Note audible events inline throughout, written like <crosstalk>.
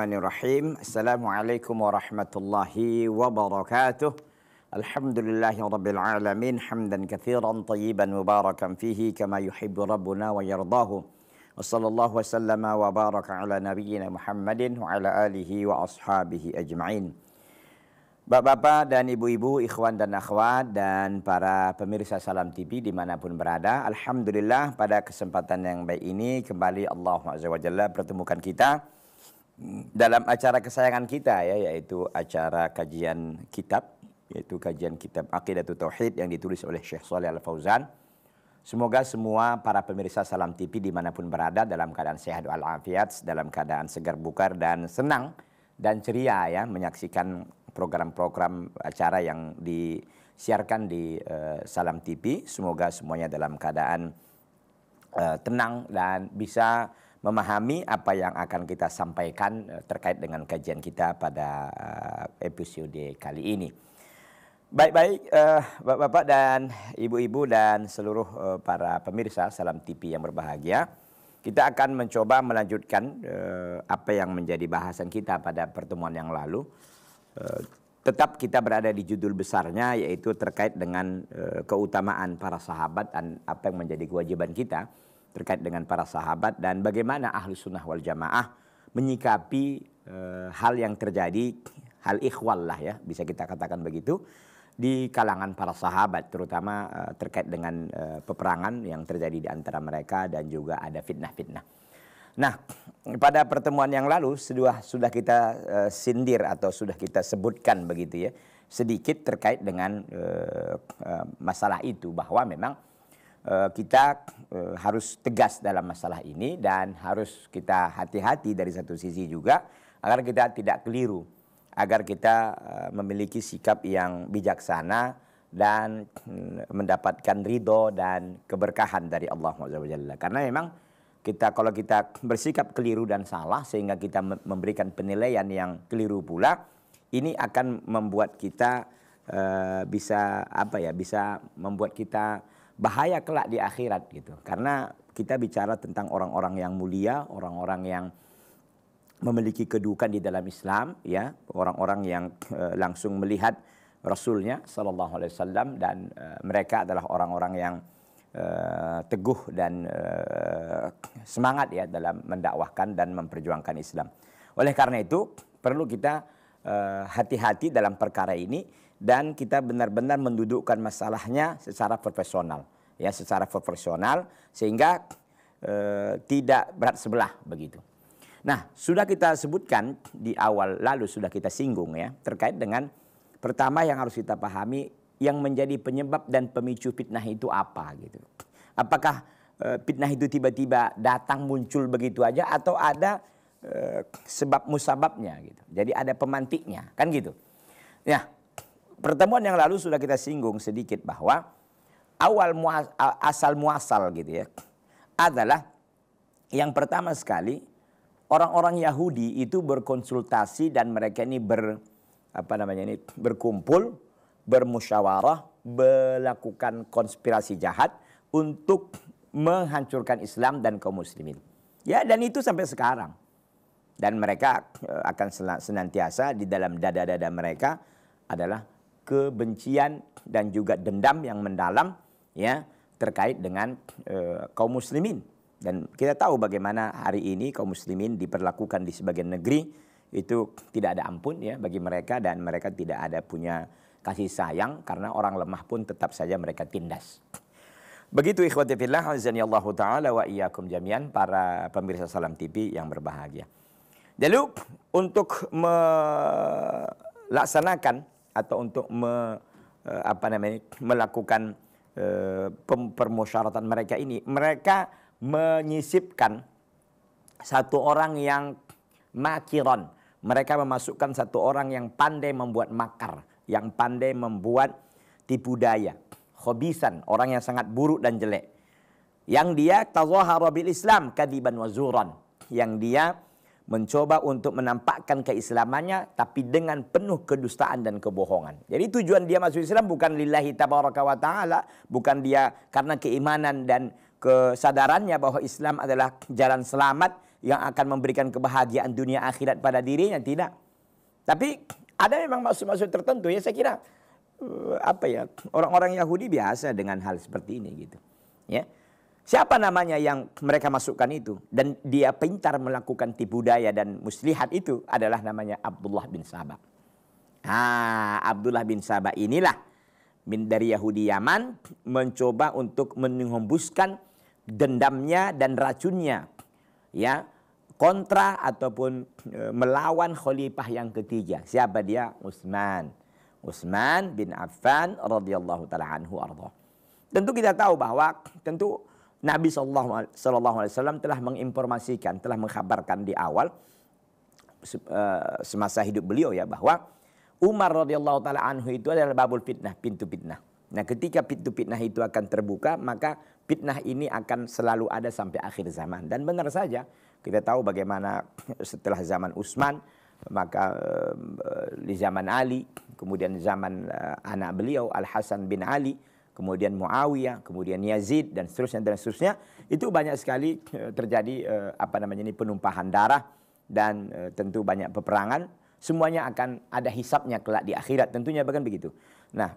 Bismillahirrahmanirrahim. Assalamualaikum warahmatullahi wabarakatuh. Alhamdulillahi rabbil alamin. Hamdan kathiran tayyiban mubarakan fihi kama yuhibbu rabbuna wa yardahu. Wa sallallahu wa sallama wa baraka ala nabiyyina Muhammadin wa ala alihi wa ashabihi ajma'in. Bapak-bapak dan ibu-ibu, ikhwan dan akhwat dan para pemirsa Salam TV dimanapun berada. Alhamdulillah pada kesempatan yang baik ini kembali Allah Azza wa Jalla pertemukan kita dalam acara kesayangan kita ya yaitu acara kajian kitab yaitu kajian kitab Aqidatul Tauhid yang ditulis oleh Syekh Shalih Al Fauzan. Semoga semua para pemirsa Salam TV dimanapun berada dalam keadaan sehat walafiat, dalam keadaan segar bukar dan senang dan ceria ya menyaksikan program-program acara yang disiarkan di uh, Salam TV. Semoga semuanya dalam keadaan uh, tenang dan bisa memahami apa yang akan kita sampaikan eh, terkait dengan kajian kita pada eh, episode kali ini. Baik-baik eh, Bapak-bapak dan Ibu-ibu dan seluruh para pemirsa Salam TV yang berbahagia. Kita akan mencoba melanjutkan apa yang menjadi bahasan kita pada pertemuan yang lalu. tetap kita berada di judul besarnya yaitu terkait dengan keutamaan para sahabat dan apa yang menjadi kewajiban kita terkait dengan para sahabat dan bagaimana ahli sunnah wal jamaah menyikapi e, hal yang terjadi hal ikhwal lah ya bisa kita katakan begitu di kalangan para sahabat terutama e, terkait dengan e, peperangan yang terjadi di antara mereka dan juga ada fitnah-fitnah. Nah pada pertemuan yang lalu sudah sudah kita e, sindir atau sudah kita sebutkan begitu ya sedikit terkait dengan e, e, masalah itu bahwa memang Eh, kita eh, harus tegas dalam masalah ini dan harus kita hati-hati dari satu sisi juga agar kita tidak keliru, agar kita eh, memiliki sikap yang bijaksana dan mm, mendapatkan ridho dan keberkahan dari Allah SWT. Karena memang kita kalau kita bersikap keliru dan salah sehingga kita memberikan penilaian yang keliru pula, ini akan membuat kita bisa apa ya? Bisa membuat kita bahaya kelak di akhirat gitu. Karena kita bicara tentang orang-orang yang mulia, orang-orang yang memiliki kedudukan di dalam Islam ya, orang-orang yang e, langsung melihat Rasulnya Sallallahu Alaihi Wasallam dan e, mereka adalah orang-orang yang e, teguh dan e, semangat ya dalam mendakwahkan dan memperjuangkan Islam. Oleh karena itu perlu kita hati-hati e, hati -hati dalam perkara ini dan kita benar-benar mendudukkan masalahnya secara profesional ya secara profesional sehingga e, tidak berat sebelah begitu. Nah, sudah kita sebutkan di awal lalu sudah kita singgung ya terkait dengan pertama yang harus kita pahami yang menjadi penyebab dan pemicu fitnah itu apa gitu. Apakah e, fitnah itu tiba-tiba datang muncul begitu aja atau ada e, eh, sebab musababnya gitu. Jadi ada pemantiknya kan gitu. Ya, pertemuan yang lalu sudah kita singgung sedikit bahwa awal muas, asal muasal gitu ya adalah yang pertama sekali orang-orang Yahudi itu berkonsultasi dan mereka ini ber apa namanya ini berkumpul, bermusyawarah, melakukan konspirasi jahat untuk menghancurkan Islam dan kaum muslimin. Ya, dan itu sampai sekarang. Dan mereka eh, akan senantiasa di dalam dada-dada mereka adalah kebencian dan juga dendam yang mendalam ya terkait dengan e, kaum muslimin dan kita tahu bagaimana hari ini kaum muslimin diperlakukan di sebagian negeri itu tidak ada ampun ya bagi mereka dan mereka tidak ada punya kasih sayang karena orang lemah pun tetap saja mereka tindas. Begitu ikhwati fillah Allah taala wa iyyakum jami'an para pemirsa Salam TV yang berbahagia. Jadi untuk melaksanakan atau untuk me, eh, apa namanya melakukan uh, eh, permusyaratan mereka ini mereka menyisipkan satu orang yang makiron mereka memasukkan satu orang yang pandai membuat makar yang pandai membuat tipu daya khobisan orang yang sangat buruk dan jelek yang dia tazahara bil Islam kadiban wazuran yang dia mencoba untuk menampakkan keislamannya tapi dengan penuh kedustaan dan kebohongan. Jadi tujuan dia masuk Islam bukan lillahi tabaraka wa taala, bukan dia karena keimanan dan kesadarannya bahwa Islam adalah jalan selamat yang akan memberikan kebahagiaan dunia akhirat pada dirinya tidak. Tapi ada memang maksud-maksud tertentu ya saya kira eh, apa ya orang-orang Yahudi biasa dengan hal seperti ini gitu. Ya. Siapa namanya yang mereka masukkan itu? Dan dia pintar melakukan tipu daya dan muslihat itu adalah namanya Abdullah bin Sabah. Ah, Abdullah bin Sabah inilah dari Yahudi Yaman mencoba untuk menghembuskan dendamnya dan racunnya ya kontra ataupun e, melawan khalifah yang ketiga. Siapa dia? Utsman. Utsman bin Affan radhiyallahu taala anhu Tentu kita tahu bahwa tentu Nabi SAW telah menginformasikan, telah mengkhabarkan di awal eh, semasa hidup beliau ya bahwa Umar radhiyallahu taala anhu itu adalah babul fitnah, pintu fitnah. Nah, ketika pintu fitnah itu akan terbuka, maka fitnah ini akan selalu ada sampai akhir zaman. Dan benar saja, kita tahu bagaimana <clears throat> setelah zaman Utsman, maka eh, di zaman Ali, kemudian zaman eh, anak beliau Al Hasan bin Ali, kemudian Muawiyah, kemudian Yazid dan seterusnya dan seterusnya itu banyak sekali eh, terjadi eh, apa namanya ini penumpahan darah dan eh, tentu banyak peperangan semuanya akan ada hisapnya kelak di akhirat tentunya bahkan begitu. Nah,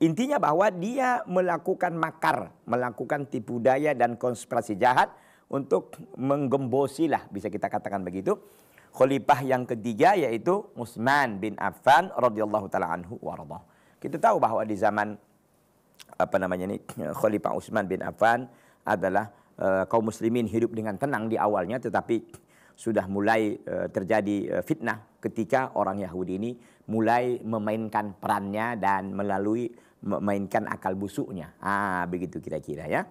intinya bahwa dia melakukan makar, melakukan tipu daya dan konspirasi jahat untuk menggembosi lah bisa kita katakan begitu. Khalifah yang ketiga yaitu Utsman bin Affan radhiyallahu taala anhu warḍah. Kita tahu bahwa di zaman apa namanya ini Khalifah Utsman bin Affan adalah uh, kaum muslimin hidup dengan tenang di awalnya tetapi sudah mulai uh, terjadi uh, fitnah ketika orang Yahudi ini mulai memainkan perannya dan melalui memainkan akal busuknya. Ah, begitu kira-kira ya.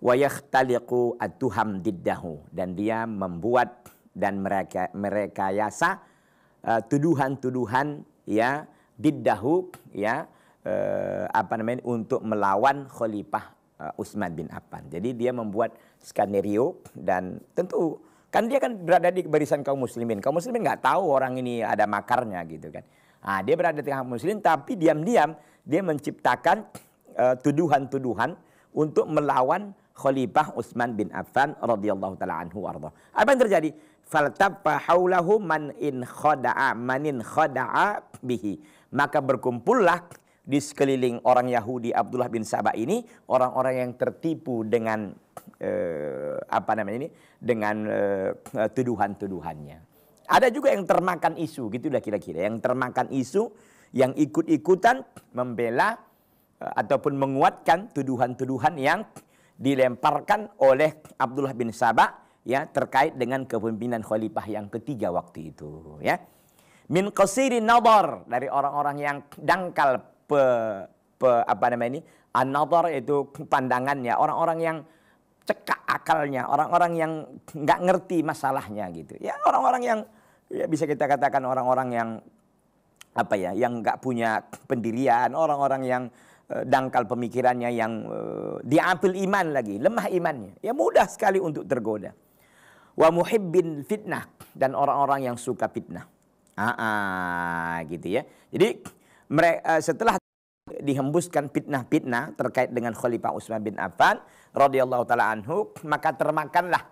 Wa yahtaliqu atuham diddahu dan dia membuat dan mereka merekayasa tuduhan-tuduhan ya diddahu ya eh, apa namanya untuk melawan Khalifah eh, Utsman bin Affan. Jadi dia membuat skenario dan tentu kan dia kan berada di barisan kaum muslimin. Kaum muslimin nggak tahu orang ini ada makarnya gitu kan. Nah, dia berada di kaum muslimin tapi diam-diam dia menciptakan eh, tuduhan-tuduhan untuk melawan Khalifah Utsman bin Affan radhiyallahu taala anhu arda. Apa yang terjadi? Faltabba haulahu man in khada'a manin khada'a bihi. Maka berkumpullah di sekeliling orang Yahudi Abdullah bin Sabah ini orang-orang yang tertipu dengan eh, apa namanya ini dengan eh, tuduhan-tuduhannya. Ada juga yang termakan isu gitu lah kira-kira yang termakan isu yang ikut-ikutan membela eh, ataupun menguatkan tuduhan-tuduhan yang dilemparkan oleh Abdullah bin Sabah ya terkait dengan kepemimpinan khalifah yang ketiga waktu itu ya. Min qasirin nabar dari orang-orang yang dangkal pe, pe, apa namanya ini anador itu pandangannya orang-orang yang cekak akalnya orang-orang yang nggak ngerti masalahnya gitu ya orang-orang yang ya bisa kita katakan orang-orang yang apa ya yang nggak punya pendirian orang-orang yang eh, dangkal pemikirannya yang uh, diambil iman lagi lemah imannya ya mudah sekali untuk tergoda wa muhibbin fitnah dan orang-orang yang suka fitnah ah, ah gitu ya jadi mereka eh, setelah dihembuskan fitnah-fitnah terkait dengan Khalifah Utsman bin Affan radhiyallahu taala anhu, maka termakanlah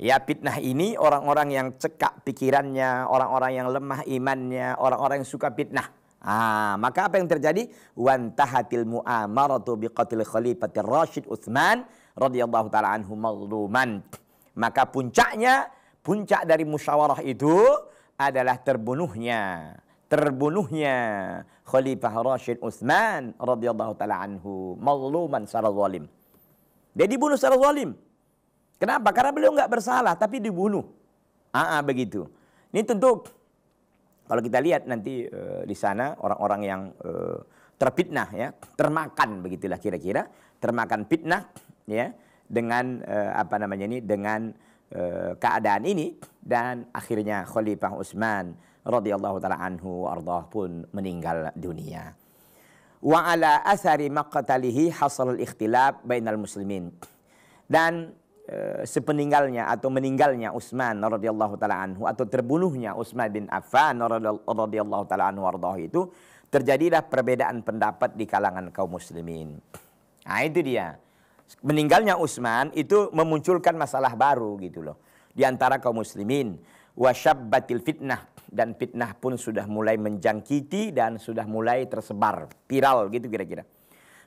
ya fitnah ini orang-orang yang cekak pikirannya, orang-orang yang lemah imannya, orang-orang yang suka fitnah. Ah, maka apa yang terjadi? Wantahatil mu'amaratu biqatil khalifatir rasyid Utsman radhiyallahu taala anhu mazluman. Maka puncaknya, puncak dari musyawarah itu adalah terbunuhnya terbunuhnya Khalifah Rashid Utsman radhiyallahu taala anhu mazluman secara zalim. Dia dibunuh secara zalim. Kenapa? Karena beliau nggak bersalah tapi dibunuh. Aa ah, ah, begitu. Ini tentu kalau kita lihat nanti e, di sana orang-orang yang e, terfitnah ya, termakan begitulah kira-kira, termakan fitnah ya dengan e, apa namanya ini dengan keadaan ini dan akhirnya Khalifah Utsman radhiyallahu taala anhu ardhah pun meninggal dunia. Wa ala athari maqtalihi hasal ikhtilaf bainal muslimin. Dan e, sepeninggalnya atau meninggalnya Utsman radhiyallahu taala anhu atau terbunuhnya Utsman bin Affan radhiyallahu taala anhu ardhah itu terjadilah perbedaan pendapat di kalangan kaum muslimin. Nah, itu dia. Meninggalnya Utsman itu memunculkan masalah baru gitu loh di antara kaum muslimin wasyabbatil fitnah dan fitnah pun sudah mulai menjangkiti dan sudah mulai tersebar viral gitu kira-kira.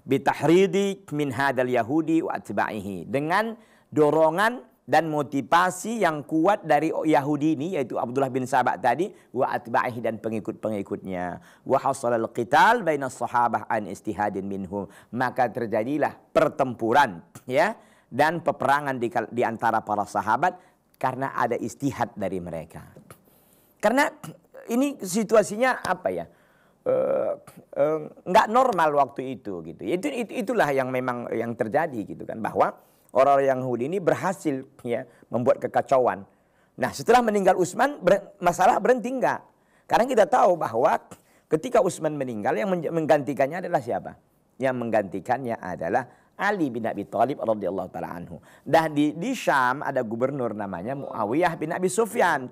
Bitahridi min hadal Yahudi wa atba'ihi dengan dorongan dan motivasi yang kuat dari Yahudi ini yaitu Abdullah bin Sabak tadi wa atba'ihi dan pengikut-pengikutnya wa hasalal qital baina sahabah an istihadin minhum maka terjadilah pertempuran ya dan peperangan di, di antara para sahabat karena ada istihad dari mereka karena ini situasinya apa ya? Eh, eh, nggak uh, uh, normal waktu itu gitu. Itu, itu itulah yang memang yang terjadi gitu kan bahwa orang-orang Yahudi ini berhasil ya membuat kekacauan. Nah, setelah meninggal Utsman ber, masalah berhenti enggak? Karena kita tahu bahwa ketika Utsman meninggal yang menggantikannya adalah siapa? Yang menggantikannya adalah Ali bin Abi Thalib radhiyallahu taala anhu. Dan di di Syam ada gubernur namanya Muawiyah bin Abi Sufyan.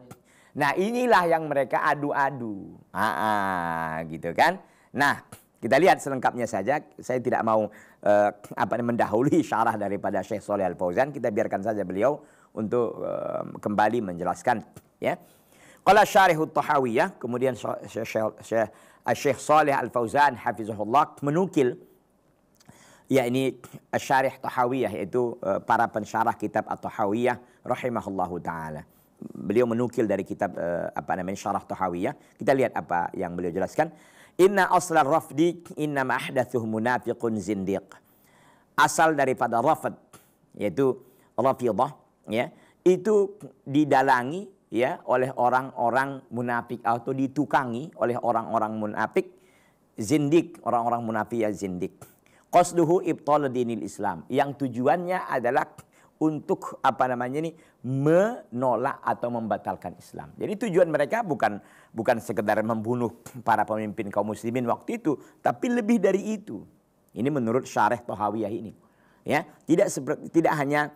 Nah inilah yang mereka adu-adu. Ah, ah, gitu kan. Nah kita lihat selengkapnya saja. Saya tidak mau eh, apa mendahului syarah daripada Syekh Soleh Al Fauzan. Kita biarkan saja beliau untuk eh, kembali menjelaskan. Ya. kalau syarihut tahawiyah. Kemudian Syekh Soleh Al Fauzan hafizahullah menukil Ya ini syarih tahawiyah yaitu eh, para pensyarah kitab at-tahawiyah rahimahullahu taala beliau menukil dari kitab uh, apa namanya Syarah Tahawiyah. Kita lihat apa yang beliau jelaskan. Inna aslar rafdi inna mahdatsuh munafiqun zindiq. Asal daripada rafd, yaitu rafidah ya, itu didalangi ya oleh orang-orang munafik atau ditukangi oleh orang-orang munafik zindik orang-orang munafik ya zindik qasduhu ibtal dinil islam yang tujuannya adalah untuk apa namanya ini menolak atau membatalkan Islam. Jadi tujuan mereka bukan bukan sekedar membunuh para pemimpin kaum muslimin waktu itu, tapi lebih dari itu. Ini menurut syarah tohawiyah ini. Ya, tidak seperti tidak hanya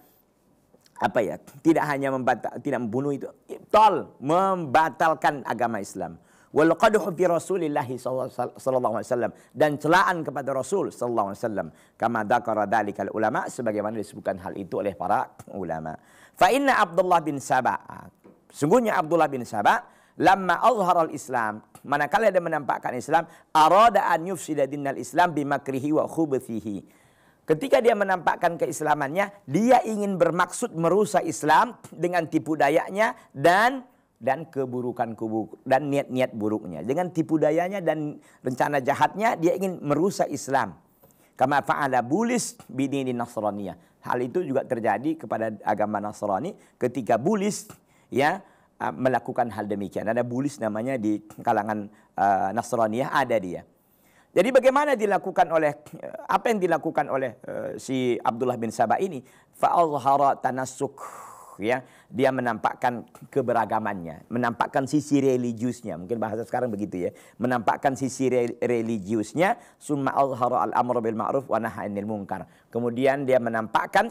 apa ya, tidak hanya membatalkan tidak membunuh itu, tol membatalkan agama Islam wal qadhu bi Rasulillah sallallahu alaihi wasallam dan celaan kepada Rasul sallallahu alaihi wasallam kama dzakara dzalikal ulama sebagaimana disebutkan hal itu oleh para ulama. Fa inna Abdullah bin Saba sungguhnya Abdullah bin Saba lamma azhara al-Islam manakala dia menampakkan Islam arada an yufsida dinnal Islam bimakrihi wa khubthihi. Ketika dia menampakkan keislamannya, dia ingin bermaksud merusak Islam dengan tipu dayanya dan dan keburukan kubu dan niat-niat buruknya. Dengan tipu dayanya dan rencana jahatnya dia ingin merusak Islam. Kama fa'ala bulis bini di nasraniyah. Hal itu juga terjadi kepada agama Nasrani ketika bulis ya ah, melakukan hal demikian. Ada bulis namanya di kalangan uh, ah, Nasraniyah ada dia. Jadi bagaimana dilakukan oleh apa yang dilakukan oleh uh, si Abdullah bin Sabah ini? Fa'azhara tanasuk ya dia menampakkan keberagamannya, menampakkan sisi religiusnya, mungkin bahasa sekarang begitu ya, menampakkan sisi re religiusnya, summa al-haru al-amru bil ma'ruf wa nahainil munkar. Kemudian dia menampakkan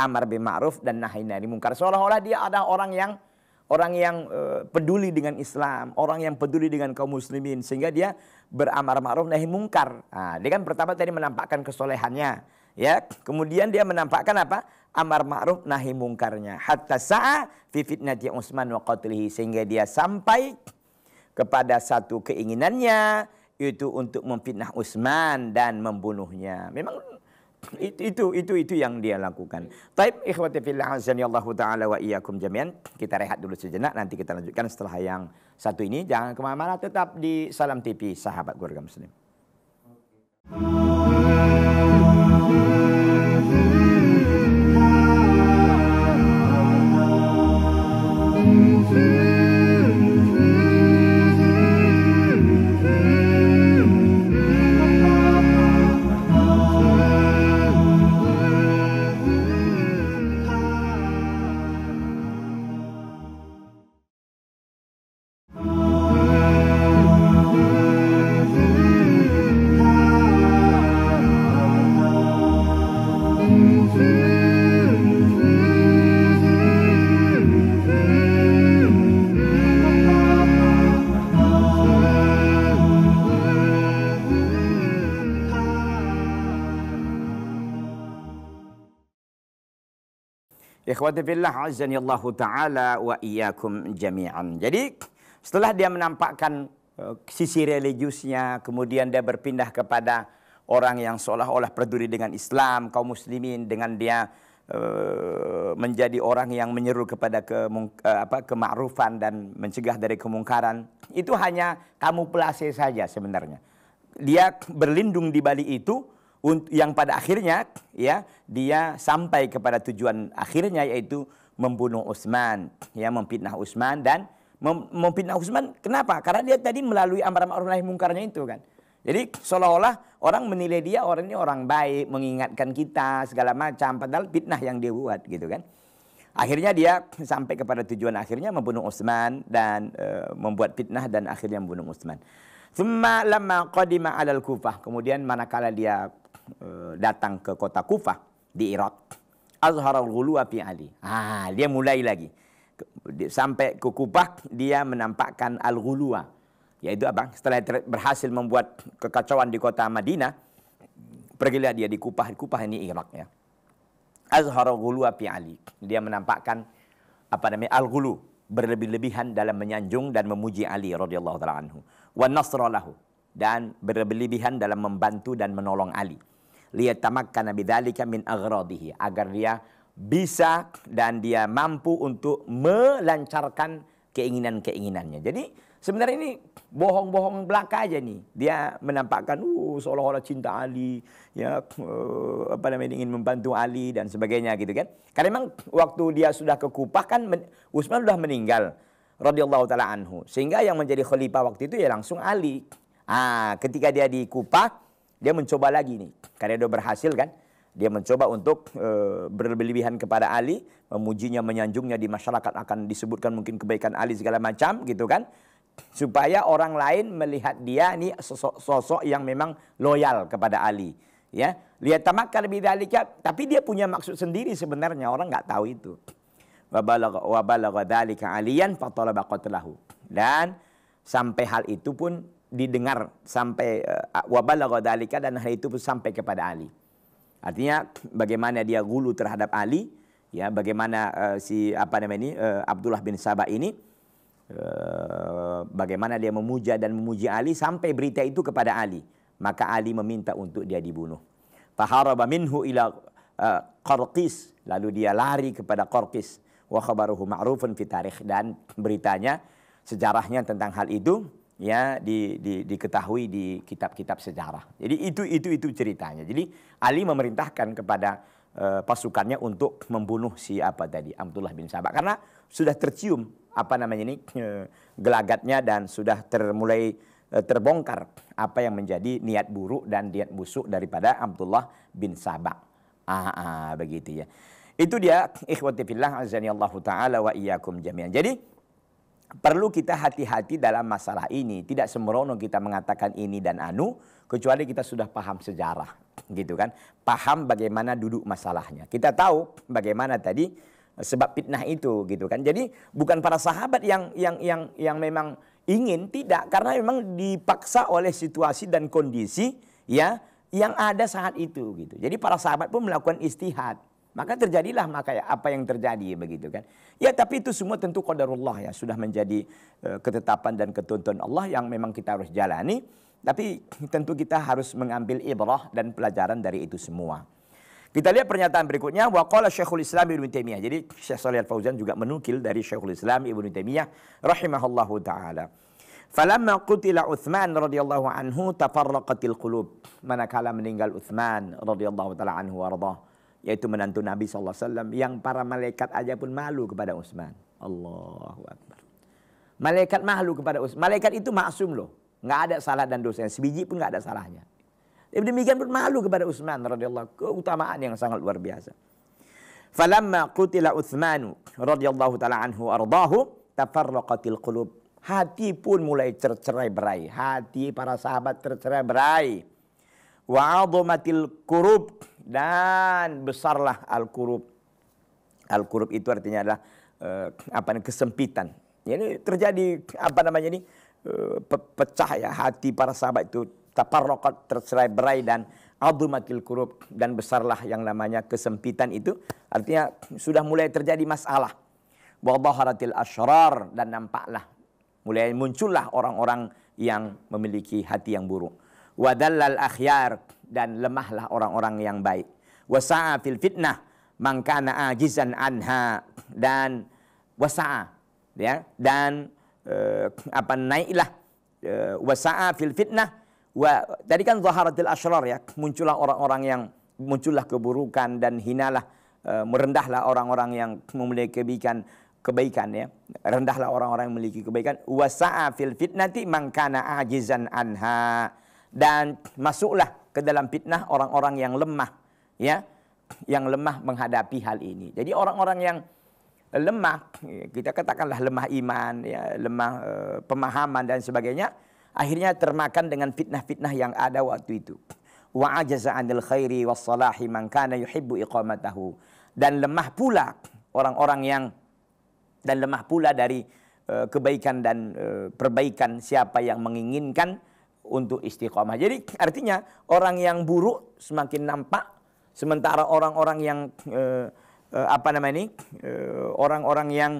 amar bil ma'ruf dan nahai dari munkar. Seolah-olah dia ada orang yang orang yang uh, peduli dengan Islam, orang yang peduli dengan kaum muslimin sehingga dia beramar ma'ruf nahi munkar. Nah, dia kan pertama tadi menampakkan kesolehannya, ya. Kemudian dia menampakkan apa? amar ma'ruf nahi mungkarnya hatta sa'a fi fitnati Utsman wa qatlihi sehingga dia sampai kepada satu keinginannya itu untuk memfitnah Utsman dan membunuhnya. Memang itu itu itu itu yang dia lakukan. Taib ikhwati fillah azanillahu ya taala wa iyyakum jami'an. Kita rehat dulu sejenak nanti kita lanjutkan setelah yang satu ini. Jangan kemana mana tetap di Salam TV sahabat keluarga muslim. Okay. azani azanillahu ta'ala wa iyyakum jami'an. Jadi setelah dia menampakkan eh, sisi religiusnya, kemudian dia berpindah kepada orang yang seolah-olah peduli dengan Islam, kaum muslimin, dengan dia eh, menjadi orang yang menyeru kepada ke, eh, apa, kemakrufan dan mencegah dari kemungkaran. Itu hanya kamu kamuflase saja sebenarnya. Dia berlindung di balik itu yang pada akhirnya ya dia sampai kepada tujuan akhirnya yaitu membunuh Utsman, ya memfitnah Utsman dan memfitnah Utsman kenapa? Karena dia tadi melalui amar ma'ruf nahi mungkarnya itu kan. Jadi seolah-olah orang menilai dia orang ini orang baik, mengingatkan kita segala macam padahal fitnah yang dia buat gitu kan. Akhirnya dia sampai kepada tujuan akhirnya membunuh Utsman dan e, membuat fitnah dan akhirnya membunuh Utsman. Thumma lama qadima alal kufah. Kemudian manakala dia Eh, datang ke kota Kufah di Irak. Azharul ghuluwa fi Ali. Ah, dia mulai lagi. Sampai ke Kufah dia menampakkan al-ghuluwa. Yaitu abang. Setelah berhasil membuat kekacauan di kota Madinah, pergilah dia di Kufah. Kufah ini Irak ya. Azharul ghuluwa fi Ali. Dia menampakkan apa namanya? Al-ghulu, berlebih-lebihan dalam menyanjung dan memuji Ali radhiyallahu taala anhu. Wa nasralahu dan berlebih-lebihan dalam membantu dan menolong Ali liyatamakkana bidzalika min aghradihi agar dia bisa dan dia mampu untuk melancarkan keinginan-keinginannya. Jadi sebenarnya ini bohong-bohong belaka aja nih. Dia menampakkan uh seolah-olah cinta Ali, ya uh, apa namanya ingin membantu Ali dan sebagainya gitu kan. Karena memang waktu dia sudah ke Kupah kan Utsman sudah meninggal radhiyallahu taala anhu. Sehingga yang menjadi khalifah waktu itu ya langsung Ali. Ah, ketika dia di Kupah dia mencoba lagi nih, karena dia berhasil kan. Dia mencoba untuk e, berlebihan kepada Ali, memujinya, menyanjungnya di masyarakat akan disebutkan mungkin kebaikan Ali segala macam gitu kan. Supaya orang lain melihat dia ini sosok, sosok yang memang loyal kepada Ali. Ya, lihat tamakkan bidzalika, tapi dia punya maksud sendiri sebenarnya, orang nggak tahu itu. Wa balagha dalika Alian fatolabakotelahu Dan sampai hal itu pun didengar sampai eh, wabalagha dalika dan hal itu sampai kepada Ali. Artinya bagaimana dia gulu terhadap Ali, ya bagaimana eh, si apa namanya ini eh, Abdullah bin Sabah ini bagaimana dia memuja dan memuji Ali sampai berita itu kepada Ali. Maka Ali meminta untuk dia dibunuh. Faharaba minhu ila Korkis lalu dia lari kepada Qarqis. Wa khabaruhu ma'rufun dan beritanya sejarahnya tentang hal itu ya di, di, diketahui di kitab-kitab sejarah. Jadi itu itu itu ceritanya. Jadi Ali memerintahkan kepada uh, pasukannya untuk membunuh si apa tadi Abdullah bin Sabah karena sudah tercium apa namanya ini eh, gelagatnya dan sudah termulai eh, terbongkar apa yang menjadi niat buruk dan niat busuk daripada Abdullah bin Sabah. Ah, ah begitu ya. Itu dia ikhwati fillah azani Allah taala wa iyyakum jami'an. Jadi perlu kita hati-hati dalam masalah ini. Tidak sembrono kita mengatakan ini dan anu, kecuali kita sudah paham sejarah, gitu kan? Paham bagaimana duduk masalahnya. Kita tahu bagaimana tadi eh, sebab fitnah itu, gitu kan? Jadi bukan para sahabat yang yang yang yang memang ingin tidak karena memang dipaksa oleh situasi dan kondisi ya yang ada saat itu gitu. Jadi para sahabat pun melakukan istihad maka terjadilah maka ya, apa yang terjadi begitu kan. Ya tapi itu semua tentu qadarullah ya sudah menjadi uh, ketetapan dan ketuntun Allah yang memang kita harus jalani. Tapi <clears throat> tentu kita harus mengambil ibrah dan pelajaran dari itu semua. Kita lihat pernyataan berikutnya wa qala Syekhul Islam Ibn Taimiyah. Jadi Syekh Shalih Al-Fauzan juga menukil dari Syekhul Islam Ibnu Taimiyah rahimahullahu taala. Falamma qutila Uthman radhiyallahu anhu tafarraqatil qulub. Manakala meninggal Uthman radhiyallahu taala anhu warḍah yaitu menantu Nabi SAW yang para malaikat aja pun malu kepada Utsman. Allahu Akbar. Malaikat malu kepada Utsman. Malaikat itu maksum loh. Nggak ada salah dan dosanya. Sebiji pun nggak ada salahnya. Demikian pun malu kepada Utsman radhiyallahu keutamaan yang sangat luar biasa. Falamma qutila Utsmanu radhiyallahu taala anhu ardahu tafarraqatil qulub. Hati pun mulai tercerai-berai. Hati para sahabat tercerai-berai. Wa 'azamatil qurub dan besarlah al-kurub. Al-kurub itu artinya adalah eh, apa kesempitan. Ini terjadi apa namanya ini eh, pecah ya hati para sahabat itu taparroqat terserai berai dan adumatil kurub dan besarlah yang namanya kesempitan itu artinya sudah mulai terjadi masalah wa dhaharatil asyrar dan nampaklah mulai muncullah orang-orang yang memiliki hati yang buruk wadallal akhyar dan lemahlah orang-orang yang baik. Wasa'a fil fitnah mangkana ajizan anha dan wasa'a ya dan uh, apa naiklah uh, wasa'a fil fitnah wa tadi kan zaharatil asrar ya muncullah orang-orang yang muncullah keburukan dan hinalah uh, merendahlah orang-orang yang memiliki kebikan kebaikan ya rendahlah orang-orang yang memiliki kebaikan wasa'a fil fitnati mangkana ajizan anha dan masuklah ke dalam fitnah orang-orang yang lemah ya yang lemah menghadapi hal ini. Jadi orang-orang yang lemah kita katakanlah lemah iman ya lemah e, pemahaman dan sebagainya akhirnya termakan dengan fitnah-fitnah yang ada waktu itu. Wa ajaza 'anil khairi was salahi man kana yuhibbu iqamatahu. Dan lemah pula orang-orang yang dan lemah pula dari e, kebaikan dan e, perbaikan siapa yang menginginkan untuk istiqomah. Jadi artinya orang yang buruk semakin nampak, sementara orang-orang yang eh, eh, apa namanya ini eh, orang-orang yang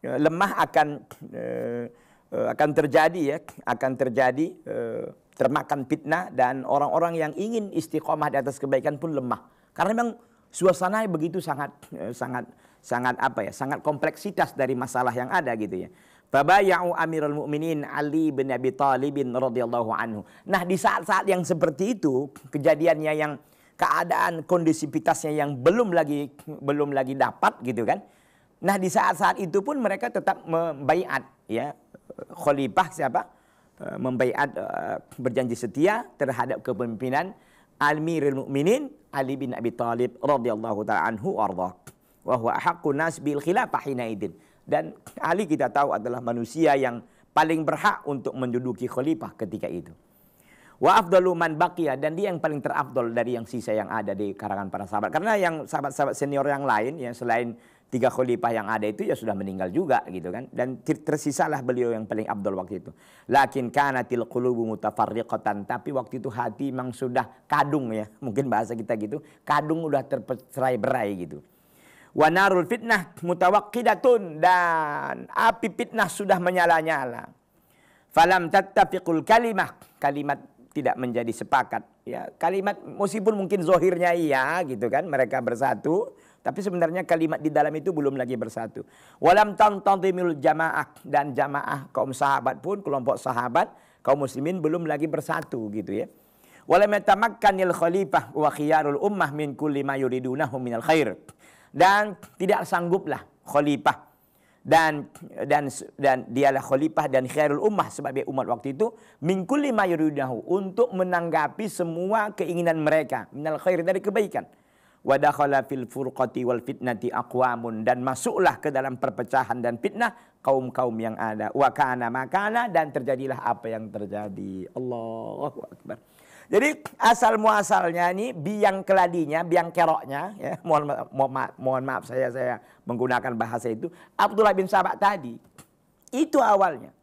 eh, lemah akan eh, eh, akan terjadi ya, akan terjadi eh, termakan fitnah dan orang-orang yang ingin istiqomah di atas kebaikan pun lemah. Karena memang suasana begitu sangat eh, sangat sangat apa ya, sangat kompleksitas dari masalah yang ada gitu ya. Fabayau Amirul Mukminin Ali bin Abi bin radhiyallahu anhu. Nah, di saat-saat yang seperti itu, kejadiannya yang keadaan kondisivitasnya yang belum lagi belum lagi dapat gitu kan. Nah, di saat-saat itu pun mereka tetap membaiat ya khalifah siapa? Eh, membaiat eh, berjanji setia terhadap kepemimpinan Amirul Mukminin Ali bin Abi Talib radhiyallahu taala anhu warda. Wa hakku nas bil khilafah hina idin. Dan Ali kita tahu adalah manusia yang paling berhak untuk menduduki khalifah ketika itu. Wa afdalu man baqiya dan dia yang paling terafdol dari yang sisa yang ada di karangan para sahabat. Karena yang sahabat-sahabat senior yang lain yang selain tiga khalifah yang ada itu ya sudah meninggal juga gitu kan dan tersisalah beliau yang paling abdul waktu itu lakin kanatil qulubu mutafarriqatan tapi waktu itu hati memang sudah kadung ya mungkin bahasa kita gitu kadung udah tercerai-berai gitu Wa narul fitnah mutawakkidatun dan api fitnah sudah menyala-nyala. Falam tattafiqul kalimah, kalimat tidak menjadi sepakat. Ya, kalimat meskipun mungkin zohirnya iya gitu kan, mereka bersatu, tapi sebenarnya kalimat di dalam itu belum lagi bersatu. Walam tantantimul jamaah dan jamaah kaum sahabat pun kelompok sahabat kaum muslimin belum lagi bersatu gitu ya. Walam yatamakkanil khalifah wa khiyarul ummah min kulli ma yuridunahu minal khair dan tidak sangguplah khalifah dan dan dan dialah khalifah dan khairul ummah sebagai umat waktu itu mingkul lima yuridahu untuk menanggapi semua keinginan mereka minal khair dari kebaikan wadakhala fil furqati wal fitnati aqwamun dan masuklah ke dalam perpecahan dan fitnah kaum-kaum yang ada wa kana makana dan terjadilah apa yang terjadi Allahu akbar jadi asal muasalnya ini biang keladinya, biang keroknya ya. <laughs> Mohon, mohon, maaf, mohon maaf saya saya menggunakan bahasa itu Abdullah bin Sabak tadi. Itu awalnya.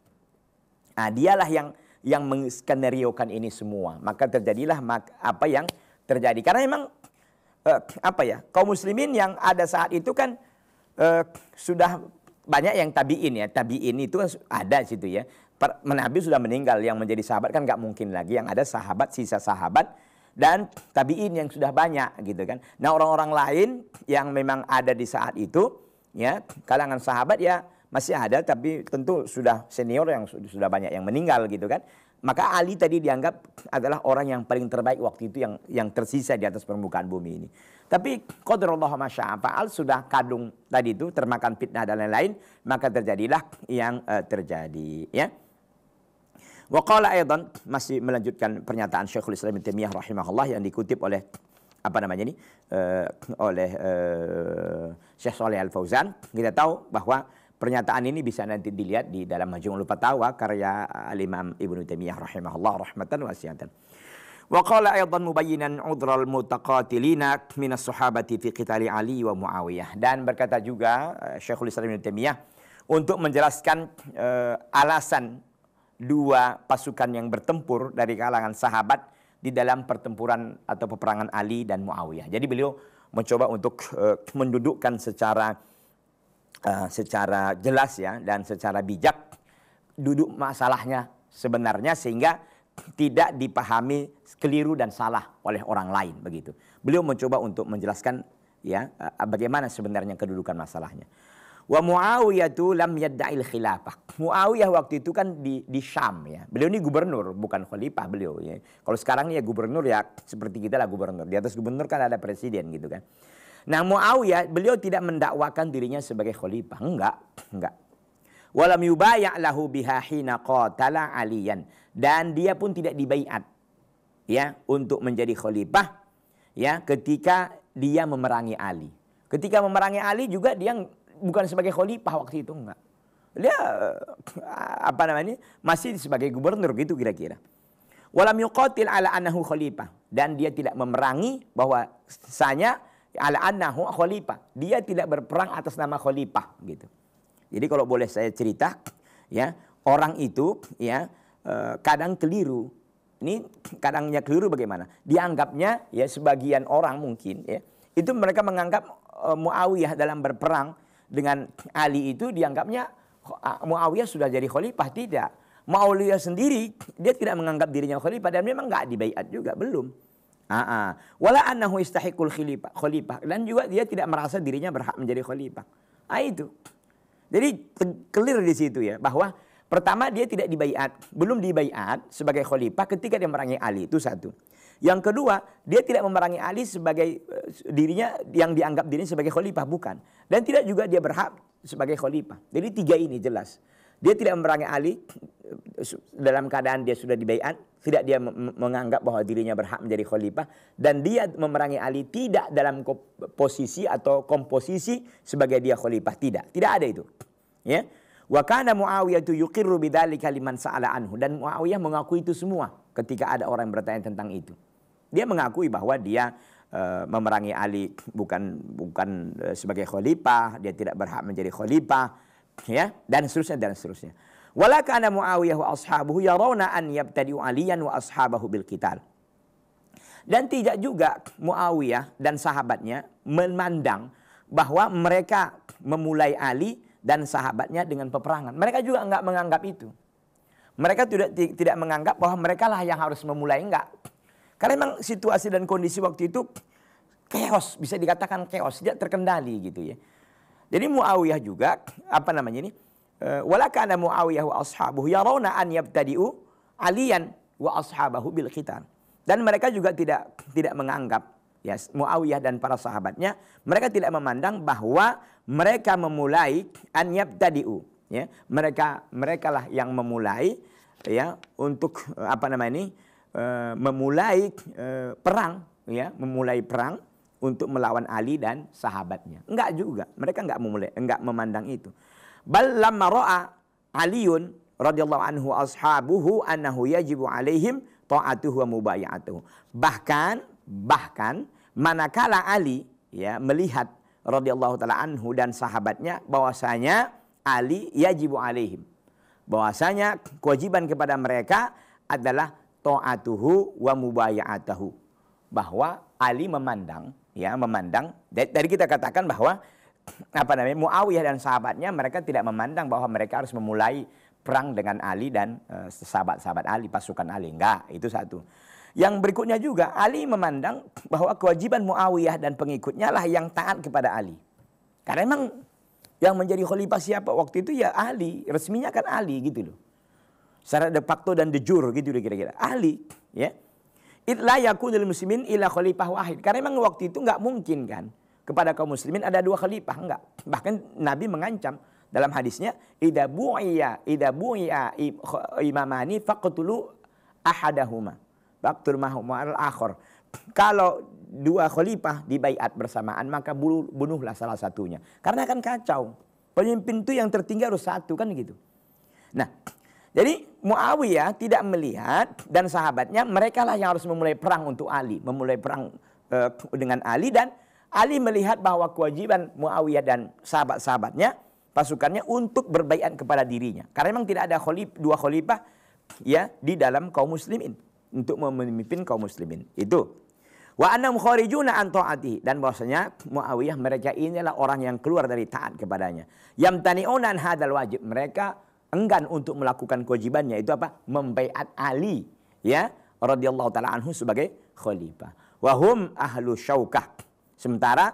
Nah, dialah yang yang mengskenariokan ini semua. Maka terjadilah apa yang terjadi. Karena memang eh, apa ya? kaum muslimin yang ada saat itu kan eh, sudah banyak yang tabiin ya. Tabiin itu kan ada situ ya. Nabi sudah meninggal yang menjadi sahabat kan nggak mungkin lagi yang ada sahabat sisa sahabat dan tabiin yang sudah banyak gitu kan. Nah orang-orang lain yang memang ada di saat itu ya kalangan sahabat ya masih ada tapi tentu sudah senior yang sudah banyak yang meninggal gitu kan. Maka Ali tadi dianggap adalah orang yang paling terbaik waktu itu yang yang tersisa di atas permukaan bumi ini. Tapi qadarullah masya'afa'al sudah kadung tadi itu termakan fitnah dan lain-lain maka terjadilah yang uh, terjadi ya. Waqala aydan masih melanjutkan pernyataan Syekhul Islam Ibnu Taimiyah rahimahullah yang dikutip oleh apa namanya ini uh, oleh uh, Syekh Saleh Al Fauzan. Kita tahu bahwa pernyataan ini bisa nanti dilihat di dalam Majmu'ul Fatawa karya Al Imam Ibnu Taimiyah rahimahullah rahmatan wasiatan. وقال أيضا مبينا عذر المتقاتلين من الصحابة في قتال علي ومعاوية dan berkata juga eh, Syekhul Islam Ibnu Taimiyah untuk menjelaskan uh, alasan dua pasukan yang bertempur dari kalangan sahabat di dalam pertempuran atau peperangan Ali dan Muawiyah. Jadi beliau mencoba untuk uh, mendudukkan secara uh, secara jelas ya dan secara bijak duduk masalahnya sebenarnya sehingga tidak dipahami keliru dan salah oleh orang lain begitu. Beliau mencoba untuk menjelaskan ya eh, bagaimana sebenarnya kedudukan masalahnya. Wa Muawiyah itu lam yadda'il khilafah. Muawiyah waktu itu kan di, di Syam ya. Beliau ini gubernur, bukan khalifah beliau ya. Kalau sekarang ya gubernur ya seperti kita lah gubernur. Di atas gubernur kan ada presiden gitu kan. Nah Muawiyah beliau tidak mendakwakan dirinya sebagai khalifah. Enggak, enggak. Walam yubaya' lahu biha hina qatala aliyan. Dan dia pun tidak dibaiat ya untuk menjadi khalifah ya ketika dia memerangi Ali. Ketika memerangi Ali juga dia bukan sebagai khalifah waktu itu enggak. Dia eh, apa namanya? masih sebagai gubernur gitu kira-kira. Walam yuqatil ala annahu khalifah dan dia tidak memerangi bahwa sanya ala annahu khalifah. Dia tidak berperang atas nama khalifah gitu. Jadi kalau boleh saya cerita ya, orang itu ya eh, kadang keliru. Ini kadangnya keliru bagaimana? Dianggapnya ya sebagian orang mungkin ya, itu mereka menganggap uh, Muawiyah dalam berperang dengan Ali itu dianggapnya ah, Muawiyah sudah jadi khalifah tidak. Muawiyah sendiri dia tidak menganggap dirinya khalifah dan memang enggak dibaiat juga belum. Aa. Ah, ah. Wala annahu khalifah, khalifah dan juga dia tidak merasa dirinya berhak menjadi khalifah. Ah itu. Jadi clear di situ ya bahwa pertama dia tidak dibaiat, belum dibaiat sebagai khalifah ketika dia merangi Ali itu satu. Yang kedua, dia tidak memerangi Ali sebagai eh, dirinya yang dianggap dirinya sebagai khalifah, bukan. Dan tidak juga dia berhak sebagai khalifah. Jadi tiga ini jelas. Dia tidak memerangi Ali eh, dalam keadaan dia sudah dibaiat, tidak dia menganggap bahwa dirinya berhak menjadi khalifah dan dia memerangi Ali tidak dalam posisi atau komposisi sebagai dia khalifah, tidak. Tidak ada itu. Ya. Wa kana Muawiyah tu yuqirru bidzalika liman sa'ala anhu dan Muawiyah mengakui itu semua ketika ada orang yang bertanya tentang itu. Dia mengakui bahwa dia e, memerangi Ali bukan bukan eh, sebagai khalifah, dia tidak berhak menjadi khalifah, ya, dan seterusnya dan seterusnya. Wala kana Muawiyah wa ashabuhu yarawna an yabtadi'u Aliyan wa ashabahu bil qital. Dan tidak juga Muawiyah dan sahabatnya memandang bahwa mereka memulai Ali dan sahabatnya dengan peperangan. Mereka juga enggak menganggap itu. Mereka tidak tidak menganggap bahwa mereka lah yang harus memulai enggak. Karena memang situasi dan kondisi waktu itu chaos, bisa dikatakan chaos, tidak terkendali gitu ya. Jadi Muawiyah juga apa namanya ini? Eh, Walakana Muawiyah wa ashabuhu yarawna an yabtadi'u aliyan wa ashabahu bil qital Dan mereka juga tidak tidak menganggap ya Muawiyah dan para sahabatnya mereka tidak memandang bahwa mereka memulai an yabtadi'u ya mereka merekalah yang memulai ya untuk eh, apa namanya ini e, memulai e, perang ya memulai perang untuk melawan Ali dan sahabatnya enggak juga mereka enggak memulai enggak memandang itu Balam maroa Aliun radhiyallahu anhu ashabuhu annahu yajibu alaihim ta'atuhu wa bahkan bahkan manakala Ali ya melihat radhiyallahu taala anhu dan sahabatnya bahwasanya ali yajibu alaihim. Bahwasanya kewajiban kepada mereka adalah ta'atuhu wa mubaya'atahu. Bahwa Ali memandang, ya memandang. Dari kita katakan bahwa <clears throat> apa namanya Muawiyah dan sahabatnya mereka tidak memandang bahwa mereka harus memulai perang dengan Ali dan eh, sahabat-sahabat Ali, pasukan Ali. Enggak, itu satu. Yang berikutnya juga Ali memandang <clears throat> bahwa kewajiban Muawiyah dan pengikutnya lah yang taat kepada Ali. Karena memang yang menjadi khalifah siapa waktu itu ya Ali, resminya kan Ali gitu loh. Secara de facto dan de jure gitu loh kira-kira. Ali, ya. Itla yakunul muslimin ila khalifah wahid. Karena memang waktu itu nggak mungkin kan kepada kaum muslimin ada dua khalifah enggak. Bahkan Nabi mengancam dalam hadisnya ida bu'iya ida bu'iya imamani faqtulu ahadahuma faqtul mahum al akhor Kalau dua khalifah dibaiat bersamaan maka bunuhlah salah satunya karena akan kacau pemimpin itu yang tertinggi harus satu kan gitu nah jadi Muawiyah tidak melihat dan sahabatnya mereka lah yang harus memulai perang untuk Ali memulai perang uh, dengan Ali dan Ali melihat bahwa kewajiban Muawiyah dan sahabat-sahabatnya pasukannya untuk berbaikan kepada dirinya karena memang tidak ada khalif, dua khalifah ya di dalam kaum muslimin untuk memimpin kaum muslimin itu Wa annam kharijuna an taati dan bahwasanya Muawiyah mereka inilah orang yang keluar dari taat kepadanya. tani'una an hadal wajib. Mereka enggan untuk melakukan kewajibannya itu apa? Membaiat Ali ya radhiyallahu taala anhu sebagai khalifah. Wa hum ahlu syaukah. Sementara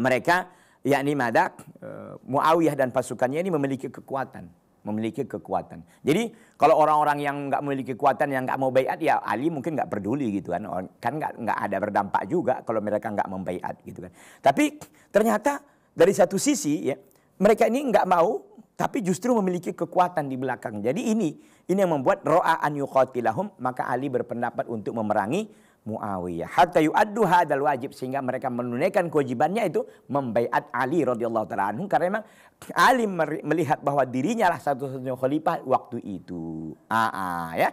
mereka yakni madak eh, Muawiyah dan pasukannya ini memiliki kekuatan memiliki kekuatan. Jadi kalau orang-orang yang nggak memiliki kekuatan yang nggak mau bayat ya Ali mungkin nggak peduli gitu kan. Kan nggak nggak ada berdampak juga kalau mereka nggak membayat gitu kan. Tapi ternyata dari satu sisi ya mereka ini nggak mau tapi justru memiliki kekuatan di belakang. Jadi ini ini yang membuat ro'a an yuqatilahum maka Ali berpendapat untuk memerangi Muawiyah. Hatta yu'addu hadal wajib sehingga mereka menunaikan kewajibannya itu membaiat Ali radhiyallahu taala anhu karena memang Ali melihat bahwa dirinya lah satu-satunya khalifah waktu itu. Aa ah, ah, ya.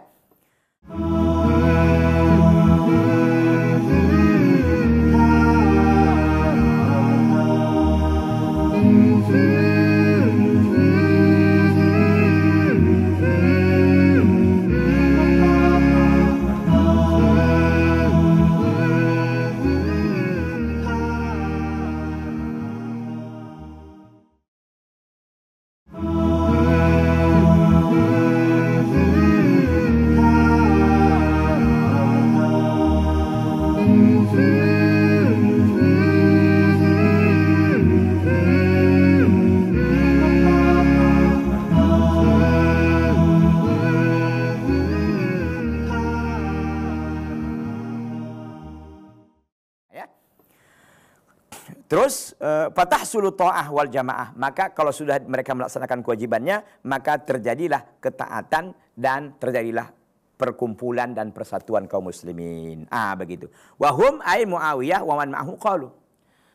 tahsulu ta'ah wal jamaah. Maka kalau sudah mereka melaksanakan kewajibannya, maka terjadilah ketaatan dan terjadilah perkumpulan dan persatuan kaum muslimin. Ah begitu. Wahum ay Muawiyah wa man ma'ahu qalu.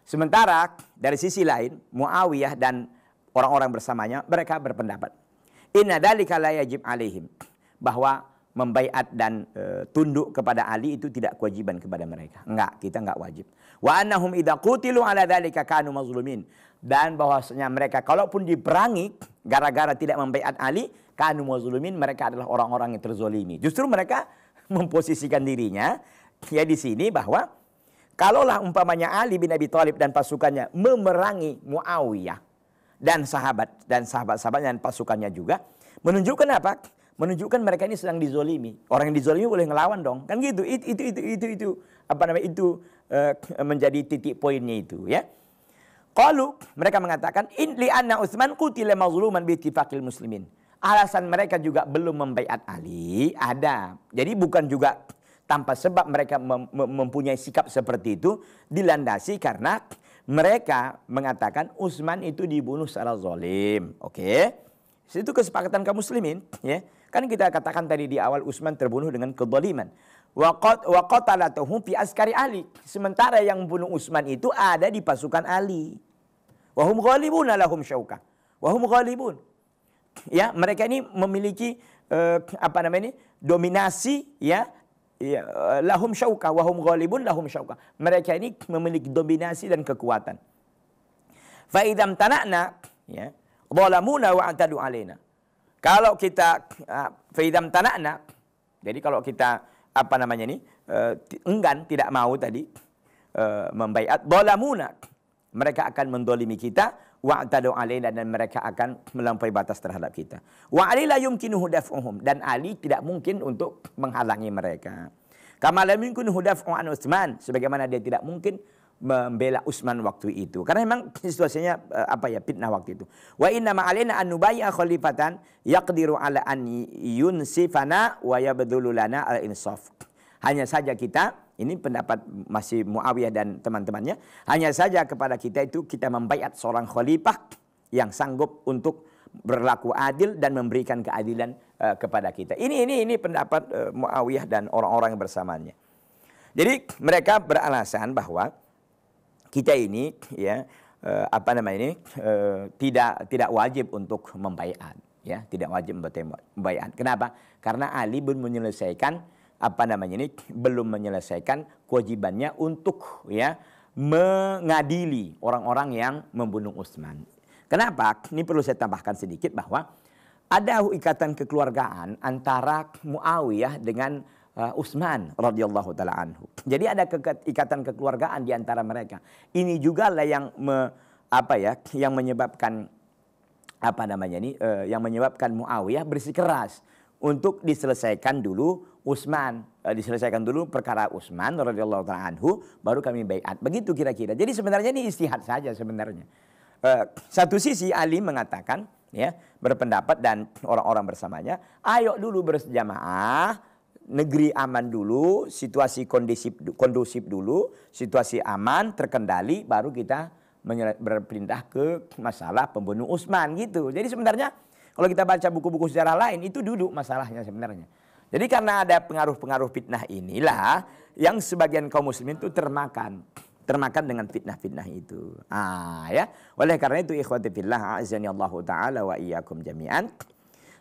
Sementara dari sisi lain Muawiyah dan orang-orang bersamanya mereka berpendapat inna dzalika la yajib alaihim bahwa membaiat dan e, tunduk kepada Ali itu tidak kewajiban kepada mereka. Enggak, kita enggak wajib. Wa annahum idza qutilu ala dzalika kanu mazlumin. Dan bahwasanya mereka kalaupun diperangi gara-gara tidak membaiat Ali, kanu mazlumin, mereka adalah orang-orang yang terzolimi. Justru mereka <laughs> memposisikan dirinya ya di sini bahwa kalaulah umpamanya Ali bin Abi Thalib dan pasukannya memerangi Muawiyah dan sahabat dan sahabat-sahabatnya dan pasukannya juga menunjukkan apa? Menunjukkan mereka ini sedang dizolimi. Orang yang dizolimi boleh ngelawan dong. Kan gitu. Itu itu itu itu, itu apa namanya itu Eh, menjadi titik poinnya itu ya. kalau mereka mengatakan in li anna Utsman qutila mazluman bi fakil muslimin. Alasan mereka juga belum membaiat Ali ada. Jadi bukan juga tanpa sebab mereka mempunyai sikap seperti itu dilandasi karena mereka mengatakan Utsman itu dibunuh secara zalim. Oke. Okay? Itu kesepakatan kaum muslimin ya. Kan kita katakan tadi di awal Utsman terbunuh dengan kezaliman. Waqat fi askari Ali. Sementara yang membunuh Utsman itu ada di pasukan Ali. Wahum ghalibun lahum syauka. Wahum ghalibun. Ya, mereka ini memiliki uh, apa namanya ini? dominasi ya ya lahum syauka wahum ghalibun lahum syauka. Mereka ini memiliki dominasi dan kekuatan. Fa idam tanakna ya zalamuna wa antadu alaina. Kalau kita uh, fa idam tanakna jadi kalau kita apa namanya ini uh, enggan tidak mau tadi uh, membaiat muna mereka akan mendolimi kita wa'tadu alaina dan mereka akan melampaui batas terhadap kita wa alila yumkinuhu daf'uhum dan ali tidak mungkin untuk menghalangi mereka kama lam yumkinuhu daf'u an Utsman sebagaimana dia tidak mungkin membela Utsman waktu itu karena memang situasinya eh, apa ya fitnah waktu itu wa inna alaina an nubayya khalifatan yaqdiru ala an yunsifana wa yabdulu lana al insaf hanya saja kita ini pendapat masih Muawiyah dan teman-temannya hanya saja kepada kita itu kita membaiat seorang khalifah yang sanggup untuk berlaku adil dan memberikan keadilan uh, kepada kita ini ini ini pendapat uh, Muawiyah dan orang-orang bersamanya jadi mereka beralasan bahwa kita ini ya uh, apa namanya ini uh, tidak tidak wajib untuk membayar ya tidak wajib membaiat. Kenapa? Karena Ali belum menyelesaikan apa namanya ini belum menyelesaikan kewajibannya untuk ya mengadili orang-orang yang membunuh Utsman. Kenapa? Ini perlu saya tambahkan sedikit bahwa ada ikatan kekeluargaan antara Muawiyah dengan uh, Utsman radhiyallahu taala anhu. Jadi ada ikatan kekeluargaan di antara mereka. Ini juga lah yang me, apa ya, yang menyebabkan apa namanya ini uh, yang menyebabkan Muawiyah bersikeras untuk diselesaikan dulu Utsman, uh, diselesaikan dulu perkara Utsman radhiyallahu taala anhu baru kami baiat. Begitu kira-kira. Jadi sebenarnya ini istihad saja sebenarnya. Uh, satu sisi Ali mengatakan ya berpendapat dan orang-orang bersamanya ayo dulu berjamaah negeri aman dulu, situasi kondusif, kondusif dulu, situasi aman, terkendali, baru kita berpindah ke masalah pembunuh Utsman gitu. Jadi sebenarnya kalau kita baca buku-buku sejarah lain itu duduk masalahnya sebenarnya. Jadi karena ada pengaruh-pengaruh fitnah inilah yang sebagian kaum muslimin itu termakan termakan dengan fitnah-fitnah itu. Ah ya. Oleh karena itu ikhwati fillah azani Allah taala wa iyyakum jami'an.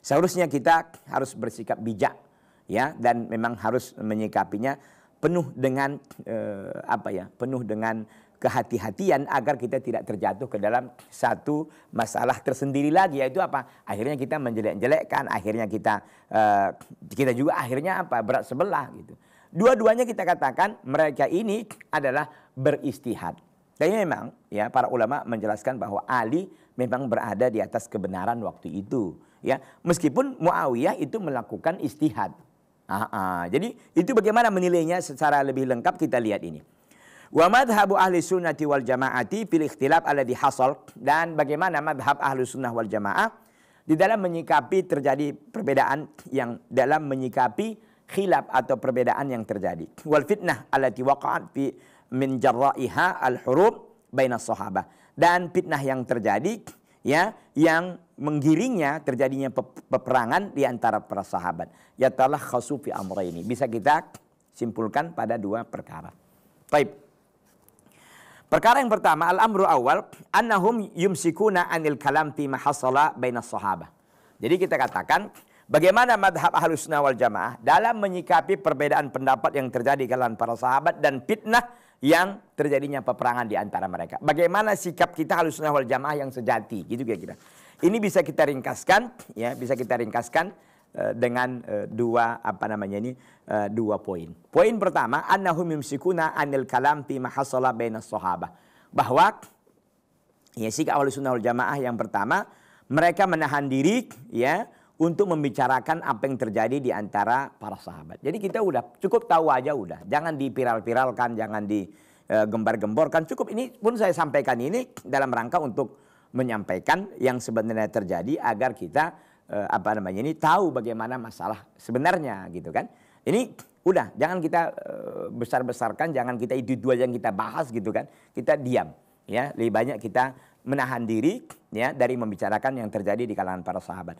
Seharusnya kita harus bersikap bijak ya dan memang harus menyikapinya penuh dengan eh, apa ya penuh dengan kehati-hatian agar kita tidak terjatuh ke dalam satu masalah tersendiri lagi yaitu apa akhirnya kita menjelek-jelekkan akhirnya kita eh, kita juga akhirnya apa berat sebelah gitu dua-duanya kita katakan mereka ini adalah beristihad tapi memang ya para ulama menjelaskan bahwa Ali memang berada di atas kebenaran waktu itu ya meskipun Muawiyah itu melakukan istihad Ah, ah. Jadi itu bagaimana menilainya secara lebih lengkap kita lihat ini. Wa madhabu ahli sunnati wal jama'ati fil ikhtilaf alladhi hasal. Dan bagaimana madhab ahli sunnah wal jama'ah di dalam menyikapi terjadi perbedaan yang dalam menyikapi khilaf atau perbedaan yang terjadi. Wal fitnah ala waqa'at fi min jarra'iha al hurub bainas sahabah. Dan fitnah yang terjadi ya yang menggiringnya terjadinya peperangan di antara para sahabat. Ya telah khasufi amra ini. Bisa kita simpulkan pada dua perkara. Baik. Perkara yang pertama al-amru awal annahum yumsikuna anil kalam fi mahasala bainas sahabat. Jadi kita katakan bagaimana madhab ahlus sunnah wal jamaah dalam menyikapi perbedaan pendapat yang terjadi kalangan para sahabat dan fitnah yang terjadinya peperangan di antara mereka. Bagaimana sikap kita harus wal jamaah yang sejati gitu kira-kira. Ini bisa kita ringkaskan ya, bisa kita ringkaskan uh, dengan uh, dua apa namanya ini uh, dua poin. Poin pertama annahum yumsikuna anil kalam fi mahasala bainas sahabah. Bahwa ya sikap Ahlus Sunnah wal Jamaah yang pertama mereka menahan diri ya untuk membicarakan apa yang terjadi di antara para sahabat. Jadi kita udah cukup tahu aja udah, jangan dipiral-piralkan, jangan digembar-gemborkan. Eh, cukup ini pun saya sampaikan ini dalam rangka untuk menyampaikan yang sebenarnya terjadi agar kita eh, apa namanya ini tahu bagaimana masalah sebenarnya gitu kan. Ini udah jangan kita eh, besar-besarkan, jangan kita itu dua yang kita bahas gitu kan. Kita diam ya, lebih banyak kita menahan diri ya dari membicarakan yang terjadi di kalangan para sahabat.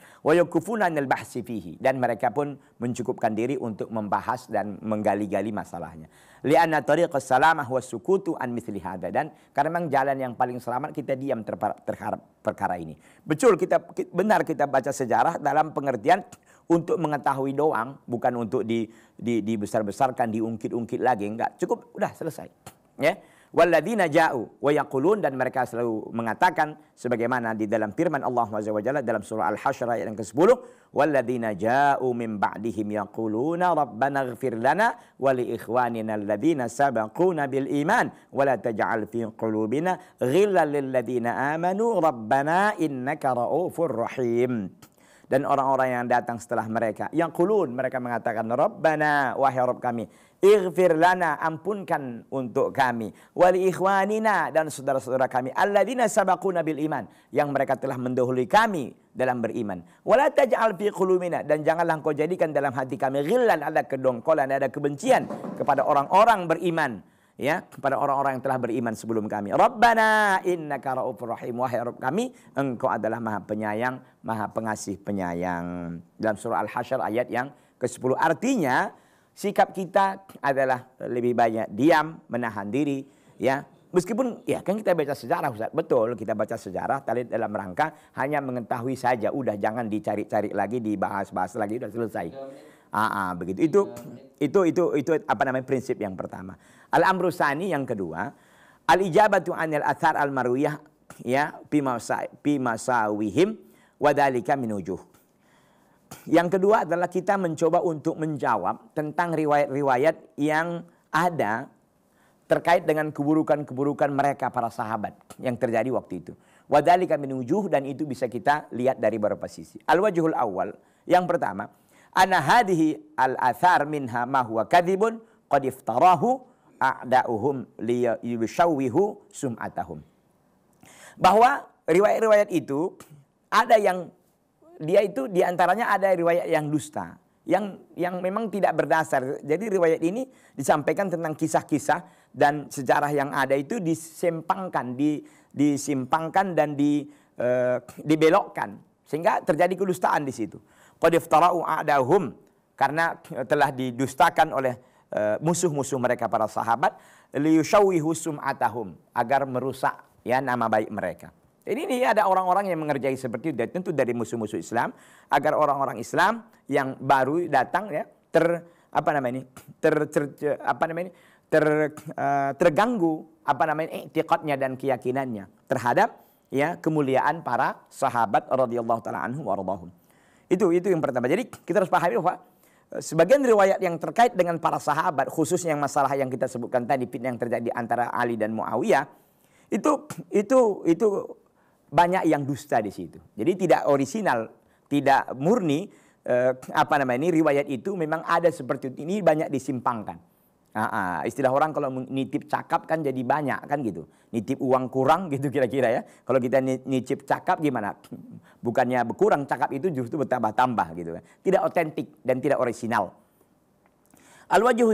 dan mereka pun mencukupkan diri untuk membahas dan menggali-gali masalahnya. Li'anna salamah wa sukutu an dan karena memang jalan yang paling selamat kita diam terhadap perkara ini. Betul kita benar kita baca sejarah dalam pengertian untuk mengetahui doang bukan untuk di, di dibesar-besarkan diungkit-ungkit lagi enggak cukup udah selesai ya walladzina ja'u wa yaqulun dan mereka selalu mengatakan sebagaimana di dalam firman Allah Azza dalam surah Al-Hasyr ayat yang ke-10 walladzina ja'u min ba'dihim yaquluna rabbana ighfir lana wa li ikhwanina alladzina sabaquna bil iman wa la taj'al fi qulubina ghillan lil ladzina amanu rabbana innaka ra'ufur rahim dan orang-orang yang datang setelah mereka yang kulun mereka mengatakan Rabbana wahai Rabb kami Ighfir lana ampunkan untuk kami wali ikhwanina dan saudara-saudara kami Alladina sabaku bil iman yang mereka telah mendahului kami dalam beriman. Wala taj'al fi dan janganlah kau jadikan dalam hati kami ghillan ada kedongkolan ada kebencian kepada orang-orang beriman ya kepada orang-orang yang telah beriman sebelum kami. Rabbana innaka raufur rahim wahai Rabb kami engkau adalah Maha penyayang, Maha pengasih penyayang. Dalam surah Al-Hasyr ayat yang ke-10 artinya sikap kita adalah lebih banyak diam, menahan diri, ya. Meskipun ya kan kita baca sejarah Ustaz, betul kita baca sejarah tadi dalam rangka hanya mengetahui saja, udah jangan dicari-cari lagi, dibahas-bahas lagi, udah selesai. aa ah, ah, begitu. Itu, itu itu itu apa namanya prinsip yang pertama. Al-amrusani yang kedua, al-ijabatu anil athar al-marwiyah ya pimasawihim wadalika minujuh yang kedua adalah kita mencoba untuk menjawab tentang riwayat-riwayat yang ada terkait dengan keburukan-keburukan mereka para sahabat yang terjadi waktu itu. Wadali kami menuju dan itu bisa kita lihat dari beberapa sisi. Al-wajhul awal, yang pertama, ana hadhihi al-athar minha ma huwa kadhibun qad iftarahu a'da'uhum liyushawwihu sum'atahum. Bahwa riwayat-riwayat itu ada yang dia itu diantaranya ada riwayat yang dusta, yang yang memang tidak berdasar. Jadi riwayat ini disampaikan tentang kisah-kisah dan sejarah yang ada itu disempangkan, di, disimpangkan dan di, e, dibelokkan sehingga terjadi kedustaan di situ. qadiftara'u a'dahum karena telah didustakan oleh eh, musuh-musuh mereka para sahabat liyushawihu sum'atahum agar merusak ya nama baik mereka. Jadi ini ada orang-orang yang mengerjai seperti itu, tentu dari musuh-musuh Islam, agar orang-orang Islam yang baru datang ya ter apa namanya ini ter, ter, ter apa namanya ini ter, uh, terganggu apa namanya tekadnya dan keyakinannya terhadap ya kemuliaan para sahabat radhiyallahu taala anhu wardahum. Itu itu yang pertama. Jadi kita harus pahami bahwa eh, sebagian riwayat yang terkait dengan para sahabat khususnya yang masalah yang kita sebutkan tadi fitnah yang terjadi antara Ali dan Muawiyah itu itu itu banyak yang dusta di situ. Jadi tidak orisinal, tidak murni eh, apa namanya ini riwayat itu memang ada seperti itu. Ini banyak disimpangkan. Nah, istilah orang kalau nitip cakap kan jadi banyak kan gitu. Nitip uang kurang <laughs> gitu kira-kira ya. Kalau kita nitip cakap gimana? Bukannya berkurang cakap itu justru bertambah-tambah gitu kan. Tidak otentik dan tidak orisinal. Al-wajhu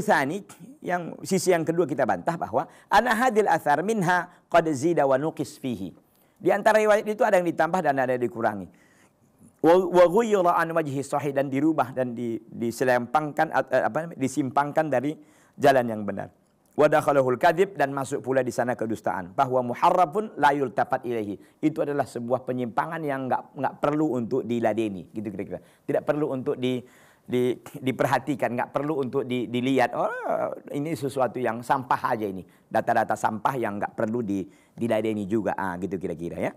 yang sisi yang kedua kita bantah bahwa ana hadil athar minha qad zida wa nuqis fihi. Di antara riwayat itu ada yang ditambah dan ada yang dikurangi. Wa ghayyara an wajhi sahih dan dirubah dan di, diselempangkan eh, apa disimpangkan dari jalan yang benar. Wa dakhalahul kadhib dan masuk pula di sana kedustaan. Bahwa muharrafun la yultafat ilaihi. Itu adalah sebuah penyimpangan yang enggak enggak perlu untuk diladeni gitu kira-kira. Tidak perlu untuk di di, diperhatikan, nggak perlu untuk di, dilihat. Oh, ini sesuatu yang sampah aja ini. Data-data sampah yang nggak perlu di, diladeni juga. Ah, gitu kira-kira ya.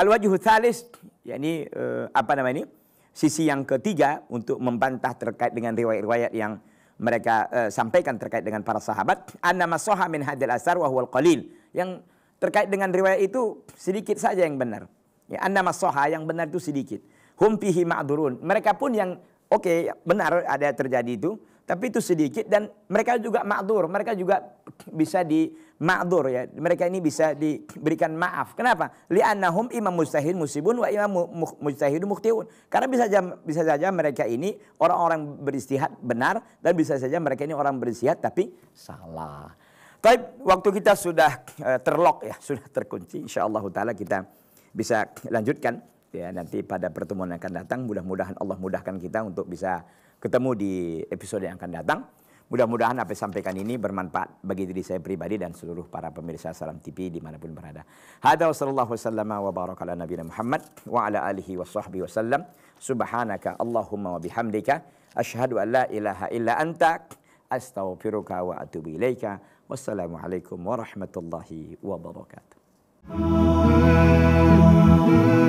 Al-wajhu thalis, yakni eh, apa namanya ini? Sisi yang ketiga untuk membantah terkait dengan riwayat-riwayat yang mereka eh, sampaikan terkait dengan para sahabat. anda masoha min hadil asar wa qalil. Yang terkait dengan riwayat itu sedikit saja yang benar. Ya, masohah yang benar itu sedikit. Humpihi fihi ma'durun. Mereka pun yang Oke, okay, benar ada terjadi itu, tapi itu sedikit dan mereka juga makdur, mereka juga bisa di ya. Mereka ini bisa diberikan maaf. Kenapa? Li'annahum imam mustahil musibun wa imam mustahil muktiun. Karena bisa saja bisa saja mereka ini orang-orang beristihad benar dan bisa saja mereka ini orang beristihad tapi salah. Tapi waktu kita sudah eh, terlock ya, sudah terkunci. insyaallah Allah Taala kita bisa lanjutkan ya nanti pada pertemuan yang akan datang mudah-mudahan Allah mudahkan kita untuk bisa ketemu di episode yang akan datang. Mudah-mudahan apa yang sampaikan ini bermanfaat bagi diri saya pribadi dan seluruh para pemirsa Salam TV dimanapun berada. Hada wa wasallam wa baraka ala Muhammad wa ala alihi wa sahbihi wasallam. Subhanaka Allahumma wa bihamdika. Ashhadu an la ilaha illa anta. Astaghfiruka wa atubu ilaika. Wassalamualaikum warahmatullahi wabarakatuh.